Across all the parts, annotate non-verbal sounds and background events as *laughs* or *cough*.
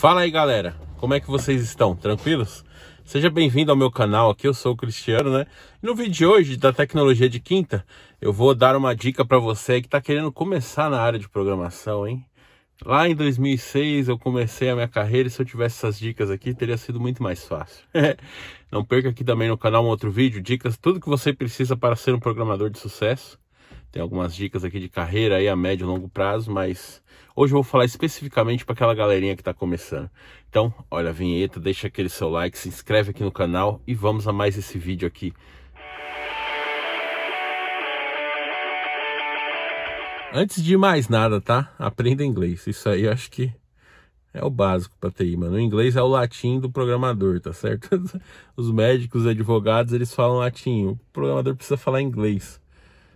Fala aí galera, como é que vocês estão? Tranquilos? Seja bem-vindo ao meu canal, aqui eu sou o Cristiano, né? E no vídeo de hoje da tecnologia de quinta, eu vou dar uma dica para você que está querendo começar na área de programação, hein? Lá em 2006 eu comecei a minha carreira e se eu tivesse essas dicas aqui teria sido muito mais fácil. *laughs* Não perca aqui também no canal um outro vídeo, dicas, tudo que você precisa para ser um programador de sucesso. Tem algumas dicas aqui de carreira aí a médio e longo prazo, mas hoje eu vou falar especificamente para aquela galerinha que está começando. Então, olha a vinheta, deixa aquele seu like, se inscreve aqui no canal e vamos a mais esse vídeo aqui. Antes de mais nada, tá? Aprenda inglês. Isso aí eu acho que é o básico para TI, mano. O inglês é o latim do programador, tá certo? *laughs* Os médicos, advogados, eles falam latim. O programador precisa falar inglês.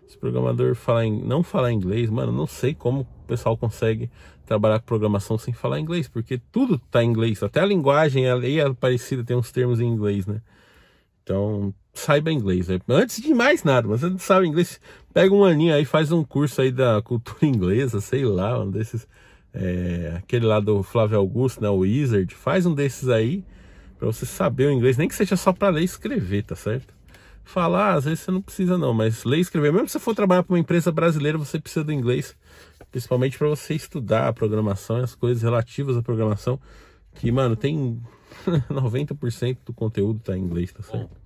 Se programador falar em, não falar inglês, mano, não sei como o pessoal consegue trabalhar com programação sem falar inglês, porque tudo tá em inglês, até a linguagem, a lei é parecida, tem uns termos em inglês, né? Então, saiba inglês. Né? Antes de mais nada, mas você não sabe inglês, pega um aninho aí, faz um curso aí da cultura *laughs* inglesa, sei lá, um desses. É, aquele lá do Flávio Augusto, né? O Wizard. Faz um desses aí, para você saber o inglês, nem que seja só para ler e escrever, tá certo? falar, ah, às vezes você não precisa não, mas ler e escrever, mesmo se você for trabalhar para uma empresa brasileira, você precisa do inglês, principalmente para você estudar a programação e as coisas relativas à programação, que, mano, tem 90% *laughs* do conteúdo tá em inglês, tá certo? É.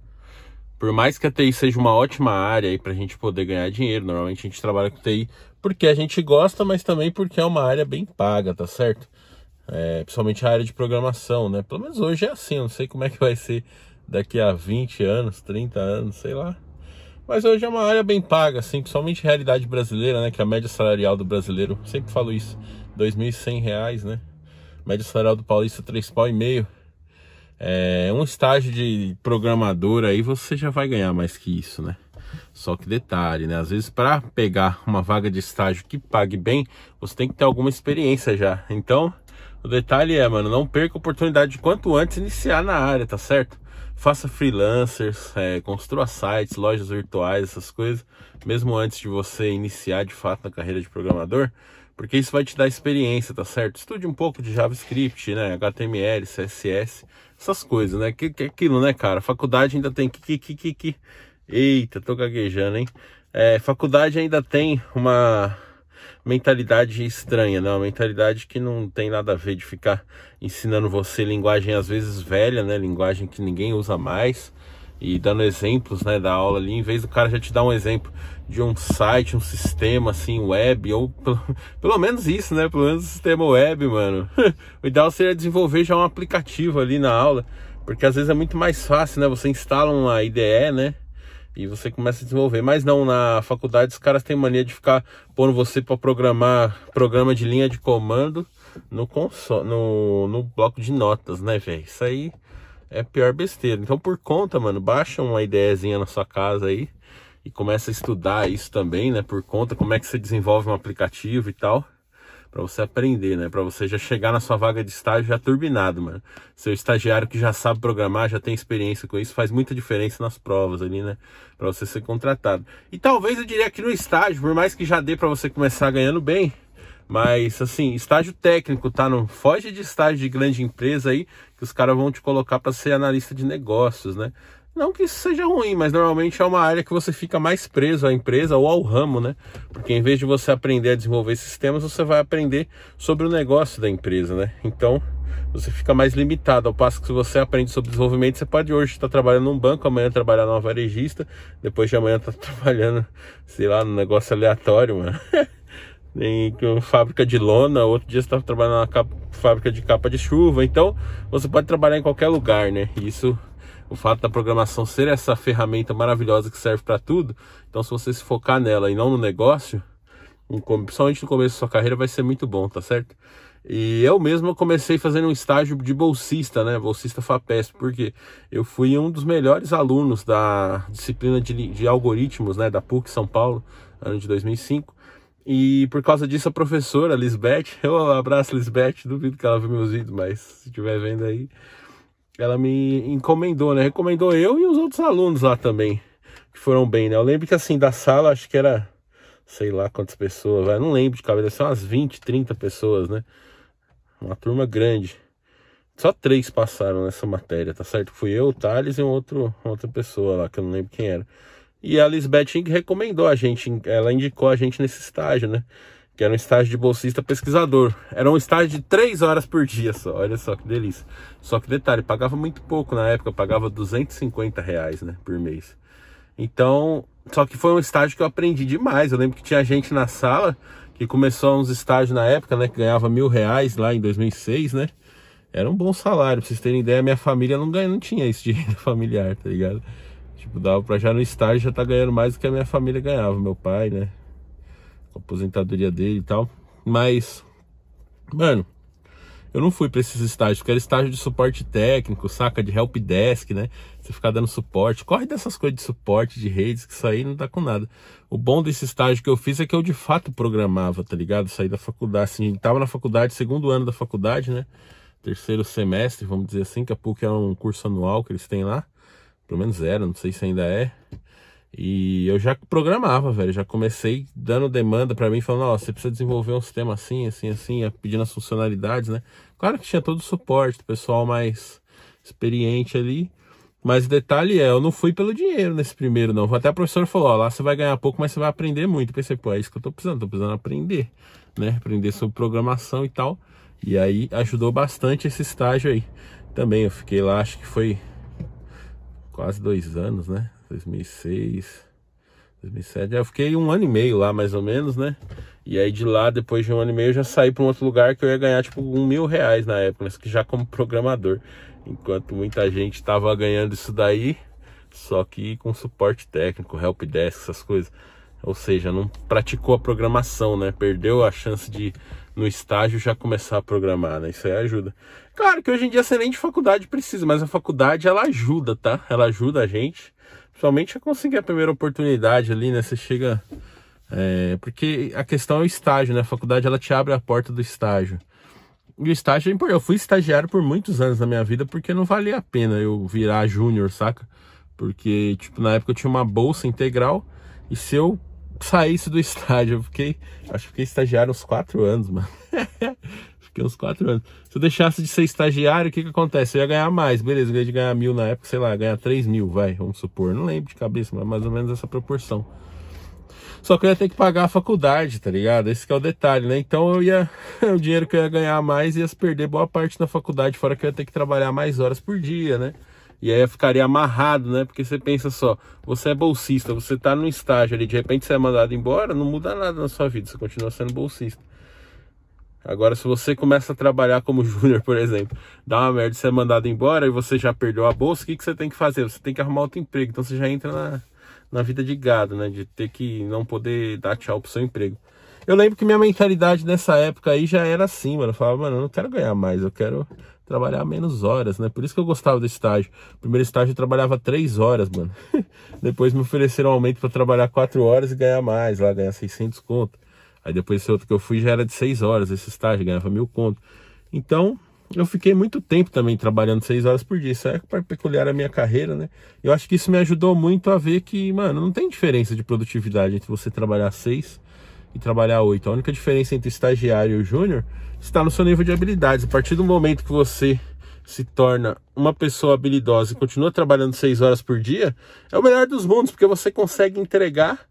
Por mais que a TI seja uma ótima área aí pra gente poder ganhar dinheiro, normalmente a gente trabalha com TI porque a gente gosta, mas também porque é uma área bem paga, tá certo? É, principalmente a área de programação, né? Pelo menos hoje é assim, eu não sei como é que vai ser daqui a 20 anos, 30 anos, sei lá. Mas hoje é uma área bem paga, assim, principalmente realidade brasileira, né? Que é a média salarial do brasileiro, sempre falo isso, R$ reais, né? Média salarial do paulista, três pau e meio. É, um estágio de programador aí você já vai ganhar mais que isso, né? Só que detalhe, né? Às vezes para pegar uma vaga de estágio que pague bem, você tem que ter alguma experiência já. Então, o detalhe é, mano, não perca a oportunidade de quanto antes iniciar na área, tá certo? Faça freelancers, é, construa sites, lojas virtuais, essas coisas, mesmo antes de você iniciar de fato na carreira de programador, porque isso vai te dar experiência, tá certo? Estude um pouco de JavaScript, né? HTML, CSS, essas coisas, né? Que, que é aquilo, né, cara? Faculdade ainda tem que, que, que, que, Eita, tô gaguejando, hein? É, faculdade ainda tem uma mentalidade estranha, né? Uma mentalidade que não tem nada a ver de ficar ensinando você linguagem às vezes velha, né? Linguagem que ninguém usa mais e dando exemplos, né, da aula ali, em vez do cara já te dar um exemplo de um site, um sistema assim, web, ou pelo, *laughs* pelo menos isso, né? Pelo menos um sistema web, mano. *laughs* o ideal seria desenvolver já um aplicativo ali na aula, porque às vezes é muito mais fácil, né? Você instala uma IDE, né? e você começa a desenvolver. Mas não, na faculdade os caras têm mania de ficar pondo você para programar programa de linha de comando no, console, no, no bloco de notas, né, velho? Isso aí é pior besteira. Então, por conta, mano, baixa uma ideiazinha na sua casa aí e começa a estudar isso também, né? Por conta, como é que você desenvolve um aplicativo e tal para você aprender, né? Para você já chegar na sua vaga de estágio já turbinado, mano. Seu estagiário que já sabe programar, já tem experiência com isso, faz muita diferença nas provas ali, né? Para você ser contratado. E talvez eu diria que no estágio, por mais que já dê para você começar ganhando bem, mas assim, estágio técnico, tá? Não foge de estágio de grande empresa aí, que os caras vão te colocar para ser analista de negócios, né? Não que isso seja ruim, mas normalmente é uma área que você fica mais preso à empresa ou ao ramo, né? Porque em vez de você aprender a desenvolver sistemas, você vai aprender sobre o negócio da empresa, né? Então você fica mais limitado. Ao passo que se você aprende sobre desenvolvimento, você pode hoje estar trabalhando num banco, amanhã trabalhar numa varejista, depois de amanhã estar tá *laughs* trabalhando, sei lá, num negócio aleatório, mano. *laughs* em fábrica de lona, outro dia você estava tá trabalhando na fábrica de capa de chuva. Então, você pode trabalhar em qualquer lugar, né? Isso o fato da programação ser essa ferramenta maravilhosa que serve para tudo, então se você se focar nela e não no negócio, principalmente no começo da sua carreira, vai ser muito bom, tá certo? E eu mesmo comecei fazendo um estágio de bolsista, né? Bolsista FAPESP, porque eu fui um dos melhores alunos da disciplina de, de algoritmos, né? Da PUC São Paulo, ano de 2005. E por causa disso, a professora Lisbeth, *laughs* eu abraço Lisbeth, duvido que ela viu meus vídeos, mas se estiver vendo aí, ela me encomendou, né? Recomendou eu e os outros alunos lá também, que foram bem, né? Eu lembro que assim, da sala, acho que era, sei lá quantas pessoas, vai, não lembro de cabeça, são umas 20, 30 pessoas, né? Uma turma grande. Só três passaram nessa matéria, tá certo? Fui eu, o Thales e um outro, outra pessoa lá, que eu não lembro quem era. E a Lisbeth recomendou a gente, ela indicou a gente nesse estágio, né? que era um estágio de bolsista pesquisador. Era um estágio de três horas por dia só, olha só que delícia. Só que detalhe, pagava muito pouco na época, pagava 250 reais né, por mês. Então, só que foi um estágio que eu aprendi demais. Eu lembro que tinha gente na sala que começou uns estágios na época, né, que ganhava mil reais lá em 2006, né. Era um bom salário, pra vocês terem ideia, minha família não, ganha, não tinha isso de renda familiar, tá ligado? Tipo, dava pra já no estágio já tá ganhando mais do que a minha família ganhava, meu pai, né? a aposentadoria dele e tal. Mas, mano, eu não fui para esses estágios, porque era estágio de suporte técnico, saca? De help desk, né? Você ficar dando suporte. Corre dessas coisas de suporte, de redes, que isso aí não dá com nada. O bom desse estágio que eu fiz é que eu de fato programava, tá ligado? Saí da faculdade, assim, tava na faculdade, segundo ano da faculdade, né? Terceiro semestre, vamos dizer assim, que a pouco é um curso anual que eles têm lá. Pelo menos era, não sei se ainda é. E eu já programava, velho. Já comecei dando demanda para mim, falando: ó, você precisa desenvolver um sistema assim, assim, assim, é, pedindo as funcionalidades, né? Claro que tinha todo o suporte do pessoal mais experiente ali. Mas o detalhe é: eu não fui pelo dinheiro nesse primeiro, não. Até a professora falou: ó, lá você vai ganhar pouco, mas você vai aprender muito. Eu pensei: pô, é isso que eu tô precisando, tô precisando aprender, né? Aprender sobre programação e tal. E aí ajudou bastante esse estágio aí. Também eu fiquei lá, acho que foi quase dois anos, né? 2006, 2007. É, eu fiquei um ano e meio lá, mais ou menos, né? E aí de lá, depois de um ano e meio, eu já saí para um outro lugar que eu ia ganhar tipo um mil reais na época, mas que já como programador. Enquanto muita gente estava ganhando isso daí, só que com suporte técnico, help desk, essas coisas. Ou seja, não praticou a programação, né? Perdeu a chance de, no estágio, já começar a programar, né? Isso aí ajuda. Claro que hoje em dia você nem de faculdade precisa, mas a faculdade ela ajuda, tá? Ela ajuda a gente Principalmente conseguir a primeira oportunidade ali, né? Você chega. É, porque a questão é o estágio, né? A faculdade ela te abre a porta do estágio. E o estágio é importante. Eu fui estagiário por muitos anos na minha vida porque não valia a pena eu virar júnior, saca? Porque, tipo, na época eu tinha uma bolsa integral e se eu saísse do *laughs* estágio, eu fiquei. Acho que fiquei estagiário uns quatro anos, mano. *laughs* fiquei uns quatro anos. Se eu deixasse de ser estagiário, o que que acontece? Eu ia ganhar mais, beleza, eu ia de ganhar mil na época, sei lá, ganhar três mil, vai, vamos supor. Não lembro de cabeça, mas mais ou menos essa proporção. Só que eu ia ter que pagar a faculdade, tá ligado? Esse é o detalhe, né? Então eu ia. *laughs* o dinheiro que eu ia ganhar mais ia se perder boa parte na faculdade, fora que eu ia ter que trabalhar mais horas por dia, né? E aí eu ficaria amarrado, né? Porque você pensa só, você é bolsista, você tá no estágio ali, de repente você é mandado embora, não muda nada na sua vida, você continua sendo bolsista. Agora, se você começa a trabalhar como *laughs* júnior, por exemplo, dá uma merda, você é mandado embora e você já perdeu a bolsa, o que, que você tem que fazer? Você tem que arrumar outro emprego. Então, você já entra na, na vida de gado, né? De ter que não poder dar tchau pro seu emprego. Eu lembro que minha mentalidade nessa época aí já era assim, mano. Eu falava, mano, eu não quero ganhar mais, eu quero trabalhar menos horas, né? Por isso que eu gostava do estágio. Primeiro estágio eu trabalhava três horas, mano. *laughs* Depois me ofereceram um aumento para trabalhar quatro horas e ganhar mais, lá ganhar 600 conto. Aí depois esse outro que eu fui já era de seis horas, esse estágio, ganhava mil conto. Então, eu fiquei muito tempo também trabalhando seis horas por dia. Isso é peculiar a minha carreira, né? Eu acho que isso me ajudou muito a ver que, mano, não tem diferença de produtividade entre você trabalhar seis e trabalhar oito. A única diferença entre estagiário e júnior está no seu nível de habilidades. A partir do momento que você se torna uma pessoa habilidosa e continua trabalhando seis horas por dia, é o melhor dos mundos, porque você consegue entregar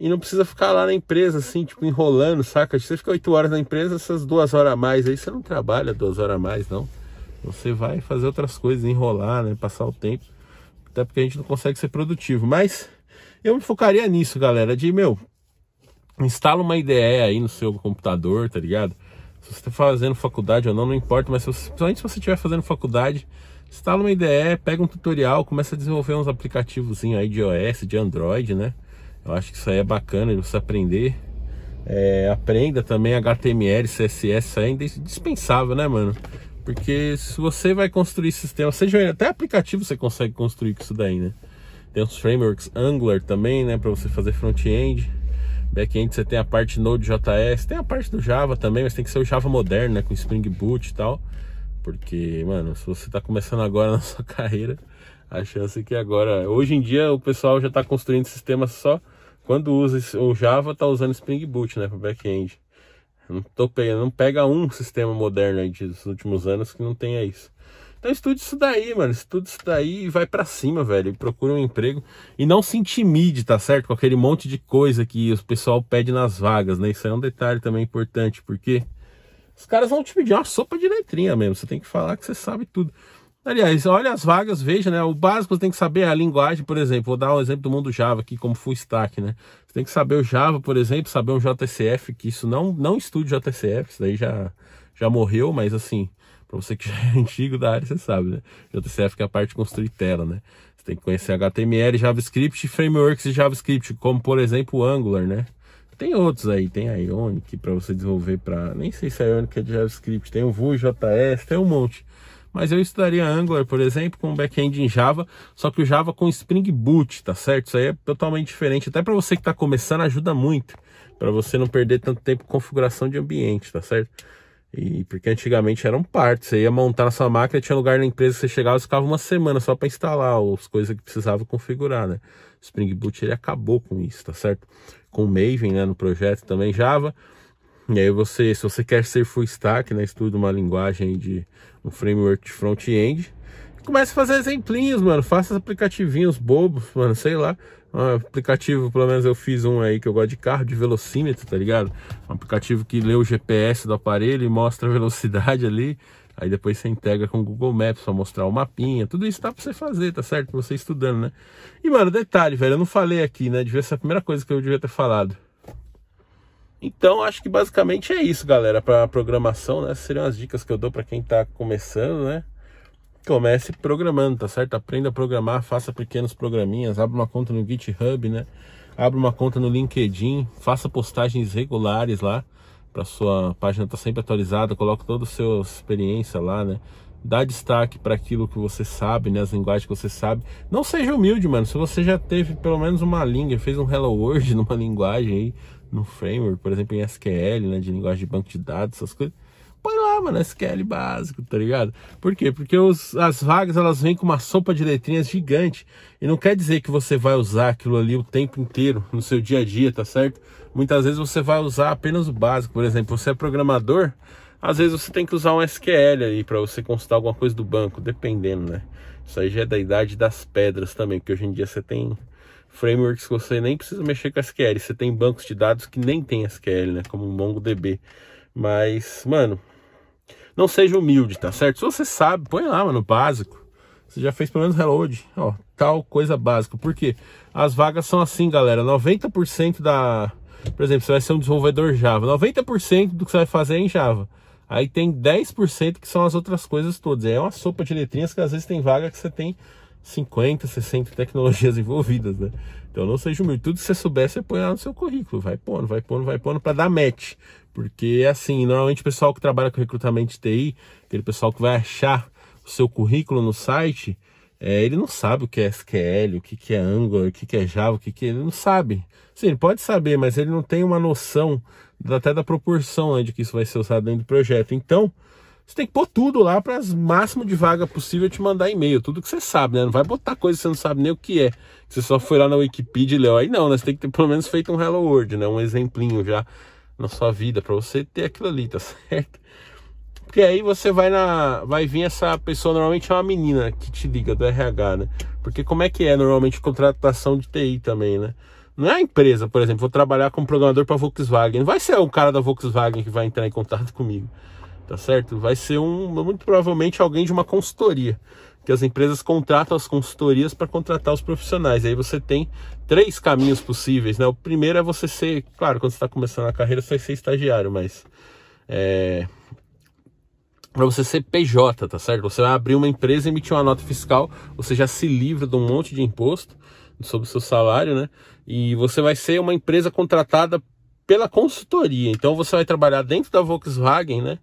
e não precisa ficar lá na empresa, assim, tipo, enrolando, saca? Você fica oito horas na empresa, essas duas horas a mais aí, você não trabalha duas horas a mais, não. Você vai fazer outras coisas, enrolar, né? Passar o tempo. Até porque a gente não consegue ser produtivo. Mas eu me focaria nisso, galera. De meu, instala uma IDE aí no seu computador, tá ligado? Se você está fazendo faculdade ou não, não importa, mas se você, principalmente se você estiver fazendo faculdade, instala uma IDE, pega um tutorial, começa a desenvolver uns aplicativos aí de iOS, de Android, né? Eu acho que isso aí é bacana, você aprender. É, aprenda também HTML, CSS, é indispensável, né, mano? Porque se você vai construir sistema, seja até aplicativo você consegue construir com isso daí, né? Tem os frameworks Angular também, né, para você fazer front-end. Back-end você tem a parte Node.js, tem a parte do Java também, mas tem que ser o Java moderno, né, com Spring Boot e tal. Porque, mano, se você tá começando agora *laughs* na sua carreira, a chance é que agora, hoje em dia o pessoal já tá construindo sistemas só quando usa o Java, tá usando Spring Boot, né, para back-end. Não tô pegando, não pega um sistema moderno aí dos últimos anos que não tenha isso. Então estude isso daí, mano. Estude isso daí e vai para cima, velho. Procura um emprego e não se intimide, tá certo? Com aquele monte de coisa que o pessoal pede nas vagas, né? Isso é um detalhe também importante, porque os caras vão te pedir uma sopa de letrinha mesmo. Você tem que falar que você sabe tudo. Aliás, olha as vagas, veja, né? O básico você tem que saber a linguagem, por exemplo. Vou dar um exemplo do mundo Java aqui, como full stack, né? Você tem que saber o Java, por exemplo, saber um JCF, que isso não não estude JCF, isso daí já, já morreu, mas assim, para você que *laughs* já é antigo da área, você sabe, né? JCF que é a parte de construir tela, né? Você tem que conhecer HTML, JavaScript, frameworks de JavaScript, como por exemplo o Angular, né? Tem outros aí, tem a Ionic para você desenvolver para, nem sei se a é Ionic é de JavaScript, tem o Vue, JS, tem um monte mas eu estudaria Angular, por exemplo, com back-end em Java, só que o Java com Spring Boot, tá certo? Isso aí é totalmente diferente, até para você que está começando ajuda muito, para você não perder tanto tempo com configuração de ambiente, tá certo? E porque antigamente eram partes, você ia montar na sua máquina, tinha lugar na empresa que você chegava e ficava uma semana só para instalar as coisas que precisava configurar, né? Spring Boot ele acabou com isso, tá certo? Com Maven, né, no projeto também Java, e aí você, se você quer ser full stack, né, estuda uma linguagem de um framework de front-end, comece a fazer exemplinhos, mano, faça aplicativinhos bobos, mano, sei lá. Um aplicativo, pelo menos eu fiz um aí que eu gosto de carro, de velocímetro, tá ligado? Um aplicativo que lê o GPS do aparelho e mostra a velocidade ali. Aí depois você integra com o Google Maps para mostrar o mapinha. Tudo isso tá para você fazer, tá certo? Pra você estudando, né? E, mano, detalhe, velho, eu não falei aqui, né? Devia ser a primeira coisa que eu devia ter falado. Então, acho que basicamente é isso, galera, para programação, né? seriam as dicas que eu dou para quem está começando, né? Comece programando, tá certo? Aprenda a programar, faça pequenos programinhas, abra uma conta no GitHub, né? Abra uma conta no LinkedIn, faça postagens regulares lá, para sua página estar tá sempre atualizada, coloque toda a sua experiência lá, né? Dá destaque para aquilo que você sabe, né? As linguagens que você sabe. Não seja humilde, mano. Se você já teve pelo menos uma língua, fez um Hello World *laughs* numa linguagem aí, no framework, por exemplo, em SQL, né, de linguagem de banco de dados, essas coisas, põe lá, mano, SQL básico, tá ligado? Por quê? Porque os, as vagas, elas vêm com uma sopa de letrinhas gigante, e não quer dizer que você vai usar aquilo ali o tempo inteiro, no seu dia a dia, tá certo? Muitas vezes você vai usar apenas o básico, por exemplo, você é programador, às vezes você tem que usar um SQL aí para você consultar alguma coisa do banco, dependendo, né? Isso aí já é da idade das pedras também, porque hoje em dia você tem frameworks que você nem precisa mexer com SQL. Você tem bancos de dados que nem tem SQL, né? Como o MongoDB. Mas, mano, não seja humilde, tá certo? Se você sabe, põe lá, mano, básico. Você já fez pelo menos reload, ó, tal coisa básica. Porque as vagas são assim, galera. 90% da. Por exemplo, você vai ser um desenvolvedor Java. 90% do que você vai fazer é em Java. Aí tem 10% que são as outras coisas todas. É uma sopa de letrinhas que às vezes tem vaga que você tem 50, 60 tecnologias *laughs* envolvidas, né? Então não seja humilde. Tudo que você souber, você põe lá no seu currículo. Vai pondo, vai pondo, vai pondo para dar match. Porque assim, normalmente o pessoal que trabalha com recrutamento de TI, aquele pessoal que vai achar o seu currículo no site, é, ele não sabe o que é SQL, o que, é Angular, o que, é Java, o que, é, ele não sabe. Sim, ele pode saber, mas ele não tem uma noção até da proporção né, de que isso vai ser usado dentro do projeto. Então, você tem que pôr tudo lá para as máximo de vaga possível te mandar e-mail, tudo que você sabe, né? Não vai botar coisa que você não sabe nem o que é. Você só foi lá na Wikipedia e leu aí, não, né? Você tem que ter pelo menos feito um Hello World, né? Um exemplinho já na sua vida para você ter aquilo ali, tá *laughs* certo? Porque aí você vai na. Vai vir essa pessoa, normalmente é uma menina que te liga do RH, né? Porque como é que é normalmente contratação de TI também, né? Não é a empresa, por exemplo, vou trabalhar como programador para Volkswagen. Não vai ser o cara da Volkswagen que vai entrar em contato *laughs* comigo tá certo? Vai ser um, muito provavelmente alguém de uma consultoria, que as empresas contratam as consultorias para contratar os profissionais. Aí você tem três caminhos possíveis, né? O primeiro é você ser, claro, quando você está começando a carreira, você vai ser estagiário, mas é, para você ser PJ, tá certo? Você vai abrir uma empresa, emitir uma nota fiscal, você já se livra de um monte de imposto sobre o seu salário, né? E você vai ser uma empresa contratada pela consultoria. Então você vai trabalhar dentro da Volkswagen, né?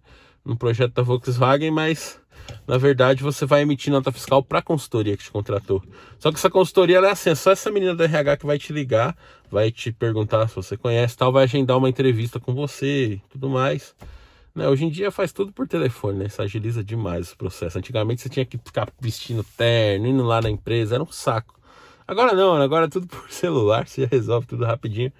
no projeto da Volkswagen, mas na verdade você vai emitir nota fiscal para a consultoria que te contratou. Só que essa consultoria é assim, é só essa menina do RH que vai te ligar, vai te perguntar se você conhece, tal, vai agendar uma entrevista com você e tudo mais. Né? Hoje em dia faz tudo por telefone, né? Isso agiliza demais o processo. Antigamente você tinha que ficar vestindo terno, indo lá na empresa, era um saco. Agora não, agora é tudo *laughs* por celular, você já resolve tudo rapidinho.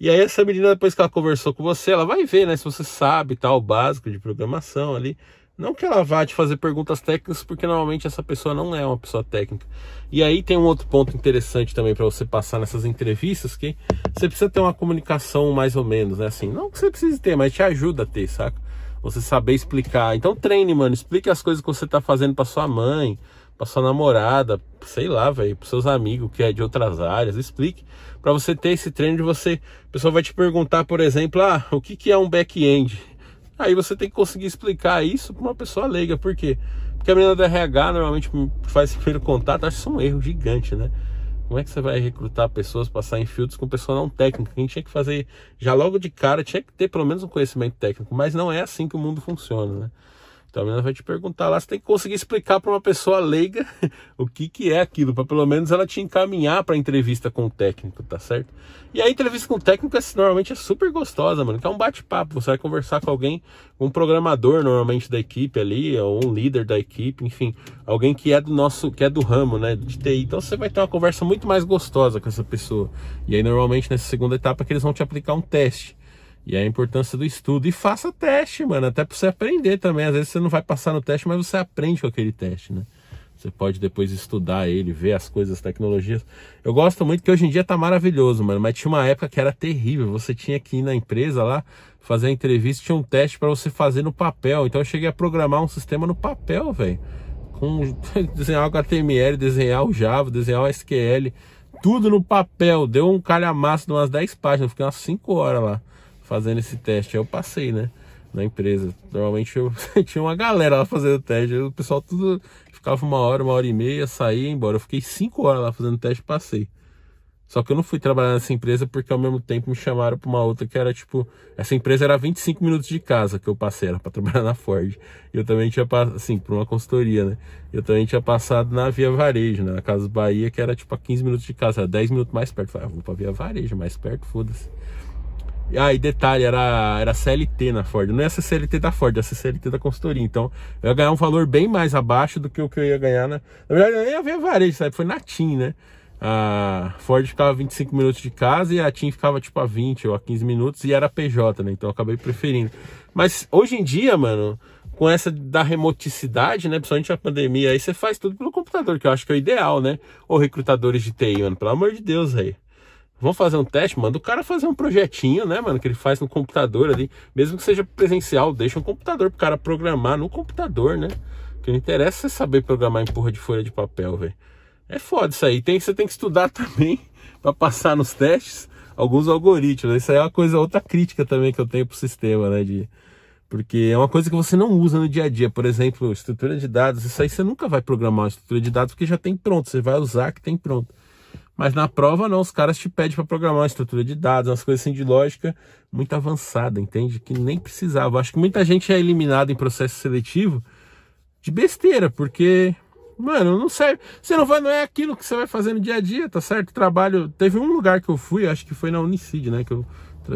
E aí essa menina, depois que ela conversou com você, ela vai ver, né? Se você sabe tal, tá, básico de programação ali. Não que ela vá te fazer perguntas técnicas, porque normalmente essa pessoa não é uma pessoa técnica. E aí tem um outro ponto interessante também para você passar nessas entrevistas, que você precisa ter uma comunicação mais ou menos, né? Assim, não que você precise ter, mas te ajuda a ter, saca? Você saber explicar. Então treine, mano. Explique as coisas que você tá fazendo para sua mãe, para sua namorada, sei lá, velho, para seus amigos que é de outras áreas, explique para você ter esse treino de você, a pessoa vai te perguntar, por exemplo, ah, o que que é um back-end? Aí você tem que conseguir explicar isso para uma pessoa leiga, por quê? Porque a menina da RH normalmente faz esse primeiro contato, acho isso um erro gigante, né? Como é que você vai recrutar pessoas, passar em filtros com pessoa não técnica? A gente tinha que fazer já logo de cara, tinha que ter pelo menos um conhecimento técnico, mas não é assim que o mundo funciona, né? Talvez então, ela vai te perguntar lá, você tem que conseguir explicar para uma pessoa leiga *laughs* o que, que é aquilo, para pelo menos ela te encaminhar para entrevista com o técnico, tá certo? E a entrevista com o técnico é, normalmente é super gostosa, mano, que é um bate-papo, você vai conversar com alguém, um programador normalmente da equipe ali, ou um líder da equipe, enfim, alguém que é do nosso, que é do ramo, né, de TI. Então você vai ter uma conversa muito mais gostosa com essa pessoa. E aí normalmente nessa segunda etapa é que eles vão te aplicar um teste. E a importância do estudo. E faça teste, mano, até para você aprender também. Às vezes você não vai passar no teste, mas você aprende com aquele teste, né? Você pode depois estudar ele, ver as coisas, as tecnologias. Eu gosto muito que hoje em dia tá maravilhoso, mano. Mas tinha uma época que era terrível. Você tinha que ir na empresa lá, fazer a entrevista, tinha um teste para você fazer no papel. Então eu cheguei a programar um sistema no papel, velho. Com *laughs* desenhar o HTML, desenhar o Java, desenhar o SQL. Tudo no papel. Deu um calhamaço de umas 10 páginas. fiquei umas 5 horas lá fazendo esse teste. Aí eu passei, né? Na empresa. Normalmente eu *laughs* tinha uma galera lá fazendo teste. O pessoal tudo ficava uma hora, uma hora e meia, saía e embora. Eu fiquei cinco horas lá fazendo teste e passei. Só que eu não fui trabalhar nessa empresa porque ao mesmo tempo me chamaram para uma outra que era tipo. Essa empresa era 25 minutos de casa que eu passei, era para trabalhar na Ford. E eu também tinha passado, assim, para uma consultoria, né? Eu também tinha passado na Via Varejo, né? na Casa Bahia, que era tipo a 15 minutos de casa, era 10 minutos mais perto. Eu falei, ah, vou para Via Varejo, mais perto, foda-se. Ah, e detalhe, era, era CLT na Ford. Não é essa CLT da Ford, é essa CLT da consultoria. Então, eu ia ganhar um valor bem mais abaixo do que o que eu ia ganhar na. Na verdade, eu ia ver varejo, sabe? Foi na TIM, né? A Ford ficava 25 minutos de casa e a TIM ficava tipo a 20 ou a 15 minutos e era PJ, né? Então eu acabei preferindo. Mas hoje em dia, mano, com essa da remoticidade, né? Principalmente a pandemia, aí você faz tudo pelo computador, que eu acho que é o ideal, né? Ou recrutadores de TI, mano, pelo amor de Deus aí. Vamos fazer um teste? Manda o cara fazer um projetinho, né, mano? Que ele faz no computador ali. Mesmo que seja presencial, deixa um computador pro cara programar no computador, né? Que não interessa é saber programar em porra de folha de papel, velho. É foda isso aí. Tem, você tem que estudar *laughs* também para passar nos testes alguns algoritmos. Isso aí é uma coisa, outra crítica também que eu tenho pro sistema, né? De, porque é uma coisa que você não usa no dia a dia. Por exemplo, estrutura de dados. Isso aí você nunca vai programar uma estrutura de dados porque já tem pronto. Você vai usar que tem pronto. Mas na prova não, os caras te pedem para programar uma estrutura de dados, umas coisas assim de lógica muito avançada, entende? Que nem precisava. Acho que muita gente é eliminada em processo seletivo de besteira, porque Mano, não serve. Você não vai, não é aquilo que você vai fazer no dia a dia, tá certo? Trabalho. Teve um lugar que eu fui, acho que foi na Unicid, né? Que eu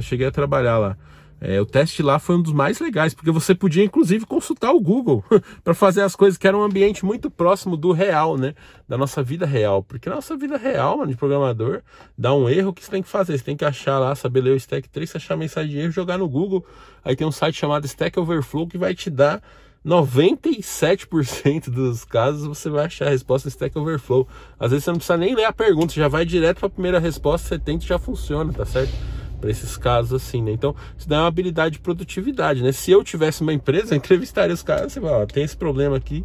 cheguei a trabalhar lá. É, o teste lá foi um dos mais legais, porque você podia inclusive consultar o Google *laughs* para fazer as coisas, que era um ambiente muito próximo do real, né? Da nossa vida real. Porque na nossa vida real, mano, de programador, dá um erro, o que você tem que fazer? Você tem que achar lá, saber ler o stack trace, achar a mensagem de erro, jogar no Google. Aí tem um site chamado Stack Overflow que vai te dar 97% dos casos você vai achar a resposta Stack Overflow. Às vezes você não precisa nem ler a pergunta, já vai direto para a primeira resposta, você tenta e já funciona, tá certo? para esses casos assim, né? Então, isso dá uma habilidade de produtividade, né? Se eu tivesse uma empresa, *laughs* eu entrevistaria os caras, você fala, ó, tem esse problema aqui,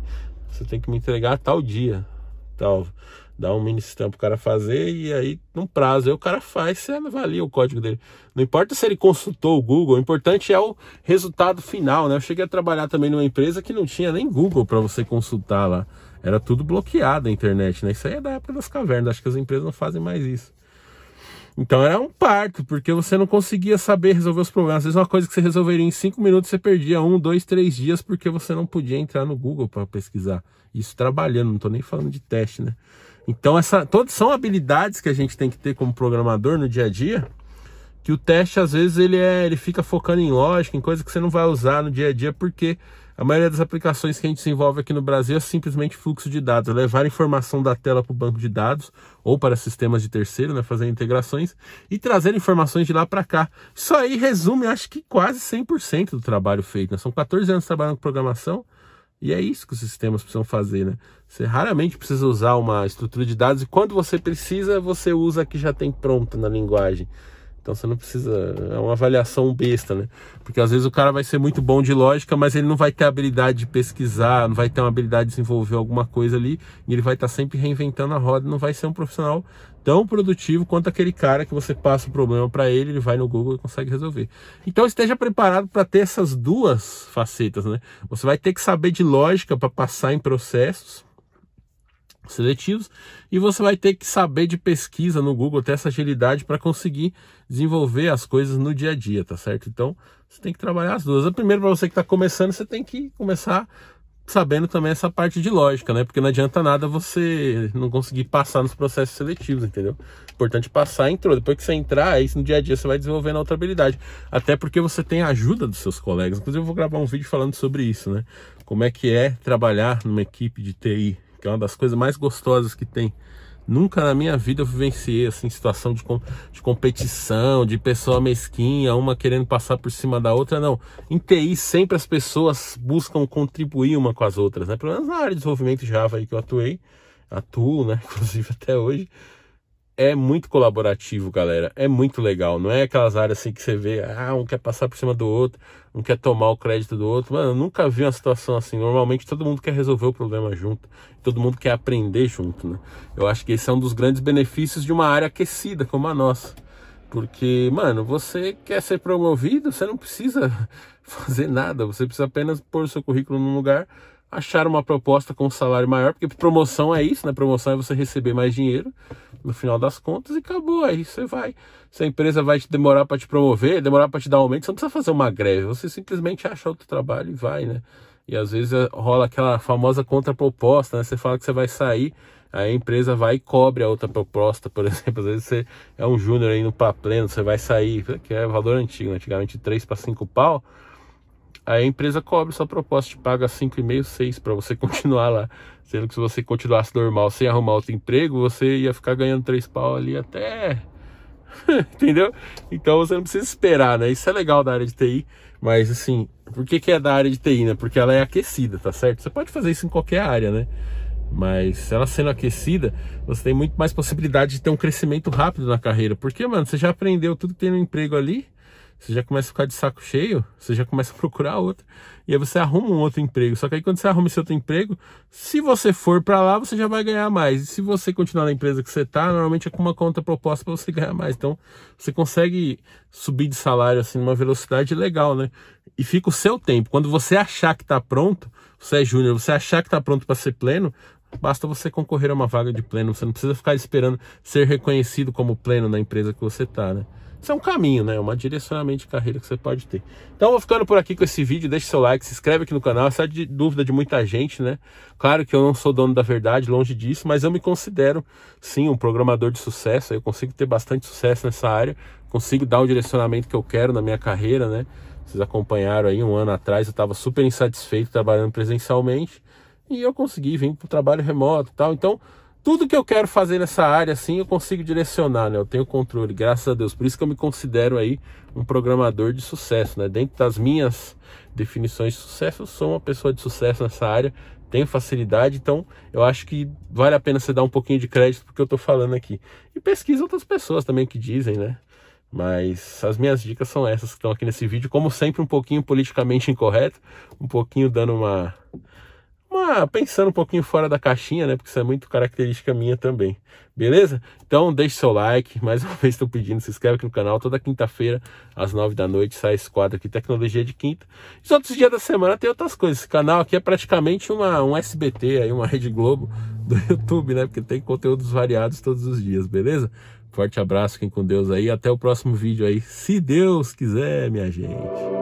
você tem que me entregar tal dia, tal, dá um mini sistema pro cara fazer e aí num prazo, aí o cara faz, você avalia o código dele. Não importa se ele consultou o Google, o importante é o resultado final, né? Eu cheguei a trabalhar também numa empresa que não tinha nem Google para você consultar lá. Era tudo bloqueado a internet, né? Isso aí é da época das cavernas, acho que as empresas não fazem mais isso. Então era um parto, porque você não conseguia saber resolver os problemas. Às vezes uma coisa que você resolveria em cinco minutos, você perdia um, dois, três dias, porque você não podia entrar no Google para pesquisar. Isso trabalhando, não estou nem falando de teste, né? Então, essa, todas são habilidades que a gente tem que ter como programador no dia a dia, que o teste, às vezes, ele, é, ele fica focando em lógica, em coisas que você não vai usar no dia a dia, porque a maioria das aplicações que a gente desenvolve aqui no Brasil é simplesmente fluxo de dados, é levar informação da tela para o banco de dados ou para sistemas de terceiro, né, fazer integrações e trazer informações de lá para cá. Isso aí resume, acho que quase 100% do trabalho feito. Né? São 14 anos trabalhando com programação e é isso que os sistemas precisam fazer, né? Você raramente precisa usar uma estrutura de dados e quando você precisa, você usa a que já tem pronta na linguagem. Então você não precisa. É uma avaliação besta, né? Porque às vezes o cara vai ser muito bom de lógica, mas ele não vai ter habilidade de pesquisar, não vai ter uma habilidade de desenvolver alguma coisa ali, e ele vai estar tá sempre reinventando a roda, não vai ser um profissional tão produtivo quanto aquele cara que você passa o problema para ele, ele vai no Google e consegue resolver. Então esteja preparado para ter essas duas facetas, né? Você vai ter que saber de lógica para passar em processos seletivos e você vai ter que saber de pesquisa no Google, ter essa agilidade para conseguir desenvolver as coisas no dia a dia, tá certo? Então você tem que trabalhar as duas. A primeira, para você que está começando, você tem que começar sabendo também essa parte de lógica, né? Porque não adianta nada você não conseguir passar nos processos seletivos, entendeu? Importante passar, entrou. Depois que você entrar, aí no dia a dia você vai desenvolvendo a outra habilidade. Até porque você tem a ajuda dos seus colegas. Inclusive eu vou gravar um vídeo falando sobre isso, né? Como é que é trabalhar numa equipe de TI que é uma das coisas mais gostosas que tem. Nunca na minha vida eu vivenciei assim situação de, de competição, de pessoa mesquinha, uma querendo passar por cima da outra, não. Em TI sempre as pessoas buscam contribuir uma com as outras, né? Pelo menos na área de desenvolvimento Java aí que eu atuei, atuo, né? *laughs* Inclusive até hoje é muito colaborativo, galera. É muito legal. Não é aquelas áreas assim que você vê, ah, um quer passar por cima do outro, um quer tomar o crédito do outro. Mano, eu nunca vi uma situação assim. Normalmente todo mundo quer resolver o problema junto, todo mundo quer aprender junto, né? Eu acho que esse é um dos grandes benefícios de uma área aquecida como a nossa. Porque, mano, você quer ser promovido, você não precisa *laughs* fazer nada, você precisa apenas pôr seu currículo num lugar achar uma proposta com um salário maior, porque promoção é isso, né? Promoção é você receber mais dinheiro no final das contas e acabou. Aí você vai. Se a empresa vai te demorar para te promover, demorar para te dar um aumento, você não precisa fazer uma greve, você simplesmente acha outro trabalho e vai, né? E às vezes eh, rola aquela famosa contraproposta, né? Você fala que você vai sair, aí a empresa vai e cobre a outra proposta, por *laughs* exemplo. Às vezes você é um júnior aí no pleno, você vai sair, que é valor antigo, né? antigamente 3 para 5 pau a empresa cobre sua proposta, te paga 5,5, 6 para você *laughs* continuar lá. Sendo que se você continuasse normal sem arrumar outro emprego, você ia ficar ganhando 3 pau ali até. *laughs* Entendeu? Então você não precisa esperar, né? Isso é legal da área de TI, mas assim, por que, que é da área de TI, né? Porque ela é aquecida, tá certo? Você pode fazer isso em qualquer área, né? Mas ela sendo aquecida, você tem muito mais possibilidade de ter um crescimento rápido na carreira. Porque, mano, você já aprendeu tudo que tem no emprego ali você já começa a ficar de saco cheio, você já começa a procurar outro. E aí você arruma um outro emprego. Só que aí quando você arruma esse outro emprego, se você for para lá, você já vai ganhar mais. E se você continuar na empresa que você está, normalmente é com uma conta proposta para você ganhar mais. Então, você consegue subir de salário assim numa velocidade legal, né? E fica o seu tempo. Quando você achar que está pronto, você é júnior, você achar que está pronto para ser pleno, Basta você concorrer a uma vaga de pleno, você não precisa ficar esperando ser reconhecido como pleno na empresa que você está, né? Isso é um caminho, né? É uma direcionamento de carreira que você pode ter. Então, vou ficando por aqui com esse vídeo. Deixe seu like, se inscreve aqui no canal. Essa é de dúvida de muita gente, né? Claro que eu não sou dono da verdade, longe disso, mas eu me considero, sim, um programador de sucesso. Eu consigo ter bastante sucesso nessa área, consigo dar o direcionamento que eu quero na minha carreira, né? Vocês acompanharam aí um ano atrás, eu estava super insatisfeito trabalhando presencialmente. E eu consegui vir para o trabalho remoto e tal. Então, tudo que eu quero fazer nessa área, assim, eu consigo direcionar, né? Eu tenho controle, graças a Deus. Por isso que eu me considero aí um programador de sucesso, né? Dentro das minhas definições de sucesso, eu sou uma pessoa de sucesso nessa área, tenho facilidade, então eu acho que vale a pena você dar um pouquinho de crédito porque eu tô falando aqui. E pesquisa outras pessoas também que dizem, né? Mas as minhas dicas são essas que estão aqui nesse vídeo, como sempre um pouquinho politicamente incorreto, um pouquinho dando uma uma pensando um pouquinho fora da caixinha, né? Porque isso é muito característica minha também. Beleza? Então deixe seu like, mais uma *laughs* vez estou pedindo, se inscreve aqui no canal. Toda quinta-feira, às nove da noite, sai esse quadro aqui, Tecnologia de Quinta. E os outros dias da semana tem outras coisas. Esse canal aqui é praticamente uma, um SBT, aí, uma Rede Globo *laughs* do YouTube, né? Porque tem conteúdos variados todos os dias, beleza? Forte abraço, fiquem com Deus aí. Até o próximo vídeo aí, se Deus quiser, minha gente.